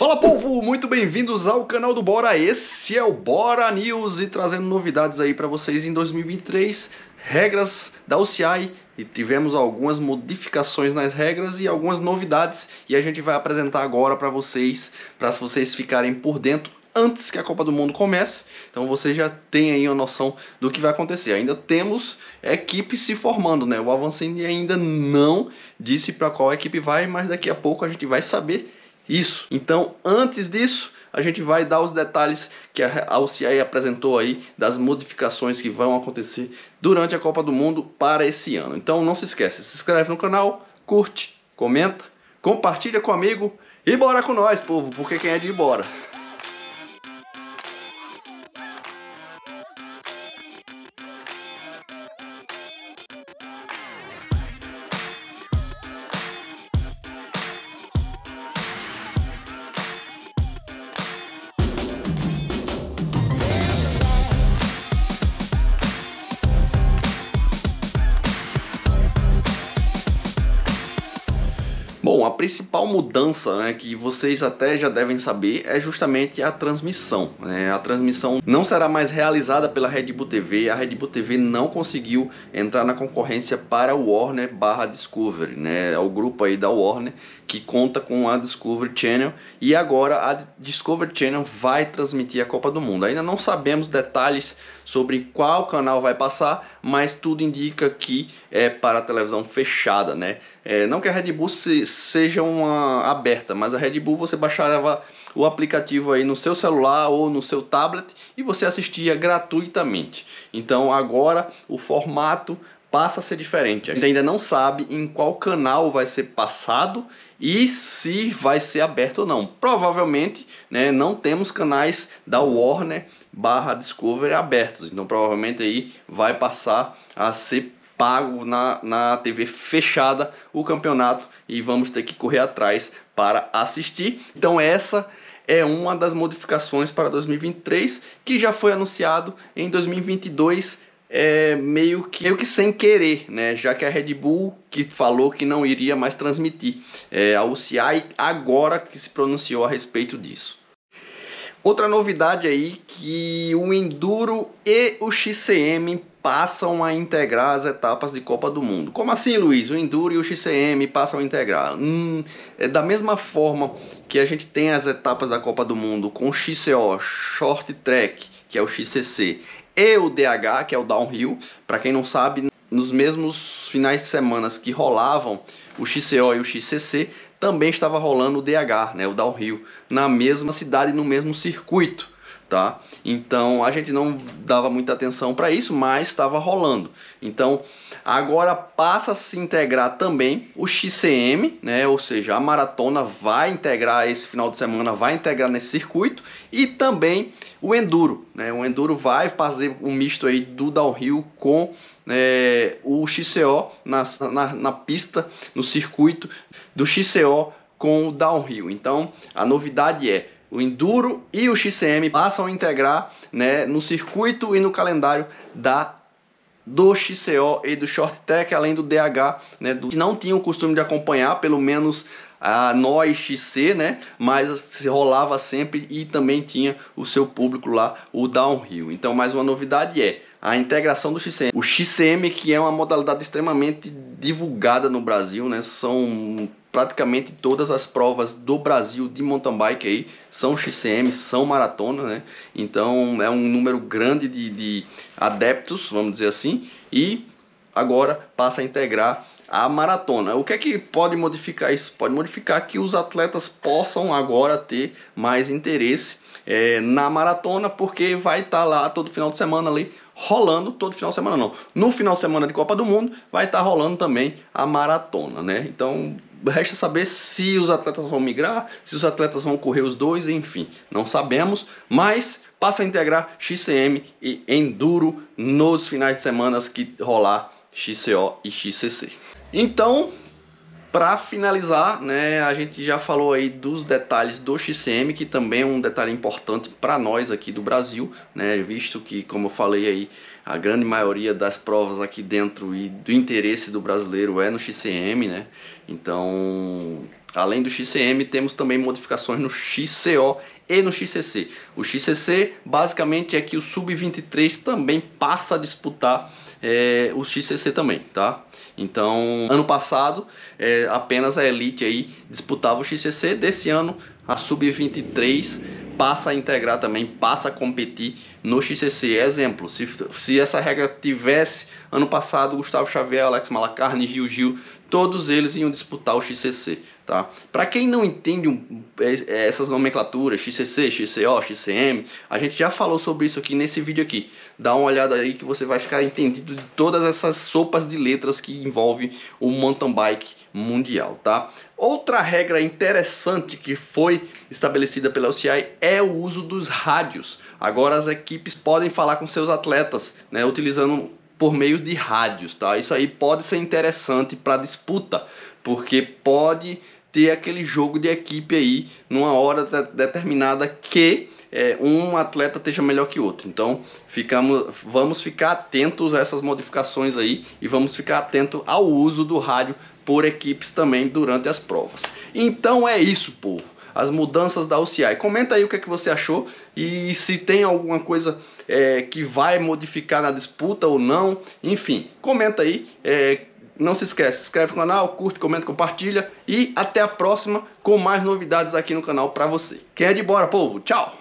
Fala povo, muito bem-vindos ao canal do Bora. Esse é o Bora News e trazendo novidades aí para vocês em 2023, regras da UCI e tivemos algumas modificações nas regras e algumas novidades e a gente vai apresentar agora para vocês, para vocês ficarem por dentro antes que a Copa do Mundo comece. Então você já tem aí uma noção do que vai acontecer. Ainda temos equipe se formando, né? O Avancini ainda não disse para qual equipe vai, mas daqui a pouco a gente vai saber isso. Então, antes disso, a gente vai dar os detalhes que a UCI apresentou aí das modificações que vão acontecer durante a Copa do Mundo para esse ano. Então, não se esquece, se inscreve no canal, curte, comenta, compartilha com amigo e bora com nós, povo, porque quem é de ir bora. Bom, a principal mudança né, que vocês até já devem saber é justamente a transmissão. Né? A transmissão não será mais realizada pela Red Bull TV. A Red Bull TV não conseguiu entrar na concorrência para o Warner barra Discovery, né? é o grupo aí da Warner que conta com a Discovery Channel e agora a Discovery Channel vai transmitir a Copa do Mundo. Ainda não sabemos detalhes sobre qual canal vai passar, mas tudo indica que é para a televisão fechada. Né? É, não que a Red Bull se seja uma aberta, mas a Red Bull você baixava o aplicativo aí no seu celular ou no seu tablet e você assistia gratuitamente. Então agora o formato passa a ser diferente. A gente ainda não sabe em qual canal vai ser passado e se vai ser aberto ou não. Provavelmente, né, não temos canais da Warner barra Discovery abertos, então provavelmente aí vai passar a ser pago na, na TV fechada o campeonato e vamos ter que correr atrás para assistir. Então essa é uma das modificações para 2023 que já foi anunciado em 2022 é, meio, que, meio que sem querer, né? Já que a Red Bull que falou que não iria mais transmitir. É, a UCI agora que se pronunciou a respeito disso. Outra novidade aí que o Enduro e o XCM passam a integrar as etapas de Copa do Mundo. Como assim, Luiz? O Enduro e o XCM passam a integrar. Hum, é da mesma forma que a gente tem as etapas da Copa do Mundo com o XCO, Short Track, que é o XCC, e o DH, que é o Downhill. Para quem não sabe, nos mesmos finais de semana que rolavam o XCO e o XCC, também estava rolando o DH, né, o Downhill, na mesma cidade, no mesmo circuito tá? Então a gente não dava muita atenção para isso, mas estava rolando. Então agora passa a se integrar também o XCM, né? Ou seja, a maratona vai integrar esse final de semana, vai integrar nesse circuito e também o enduro, né? O enduro vai fazer um misto aí do downhill com é, o XCO na, na, na pista, no circuito do XCO com o downhill. Então a novidade é o Enduro e o XCM passam a integrar né, no circuito e no calendário da do XCO e do Short Tech, além do DH, né, do, que não tinham o costume de acompanhar, pelo menos a nós XC, né, mas se rolava sempre e também tinha o seu público lá, o Downhill. Então, mais uma novidade é a integração do XCM. O XCM, que é uma modalidade extremamente divulgada no Brasil, né? São praticamente todas as provas do Brasil de mountain bike aí são XCM, são maratona, né? Então é um número grande de, de adeptos, vamos dizer assim, e agora passa a integrar a maratona. O que é que pode modificar isso? Pode modificar que os atletas possam agora ter mais interesse é, na maratona, porque vai estar tá lá todo final de semana ali rolando todo final de semana, não. No final de semana de Copa do Mundo vai estar tá rolando também a maratona, né? Então resta saber se os atletas vão migrar, se os atletas vão correr os dois, enfim, não sabemos, mas passa a integrar XCM e Enduro nos finais de semana que rolar XCO e XCC. Então, para finalizar, né, a gente já falou aí dos detalhes do XCM, que também é um detalhe importante para nós aqui do Brasil, né, visto que, como eu falei aí, a grande maioria das provas aqui dentro e do interesse do brasileiro é no XCM, né? Então, Além do XCM, temos também modificações no XCO e no XCC. O XCC basicamente é que o Sub-23 também passa a disputar é, o XCC também, tá? Então, ano passado, é, apenas a Elite aí disputava o XCC. Desse ano, a Sub-23 passa a integrar também, passa a competir no XCC. Exemplo, se, se essa regra tivesse ano passado, Gustavo Xavier, Alex Malacarne, Gil Gil todos eles iam disputar o XCC, tá? Para quem não entende um, é, é, essas nomenclaturas, XCC, XCO, XCM, a gente já falou sobre isso aqui nesse vídeo aqui. Dá uma olhada aí que você vai ficar entendido de todas essas sopas de letras que envolve o mountain bike mundial, tá? Outra regra interessante que foi estabelecida pela UCI é o uso dos rádios. Agora as equipes podem falar com seus atletas, né, utilizando por meio de rádios, tá? Isso aí pode ser interessante para disputa, porque pode ter aquele jogo de equipe aí numa hora de determinada que é, um atleta esteja melhor que outro. Então, ficamos, vamos ficar atentos a essas modificações aí e vamos ficar atento ao uso do rádio por equipes também durante as provas. Então é isso, povo as mudanças da OCI. Comenta aí o que, é que você achou e se tem alguma coisa é, que vai modificar na disputa ou não. Enfim, comenta aí. É, não se esquece, se inscreve no canal, curte, comenta, compartilha e até a próxima com mais novidades aqui no canal para você. Quem é de bora, povo? Tchau!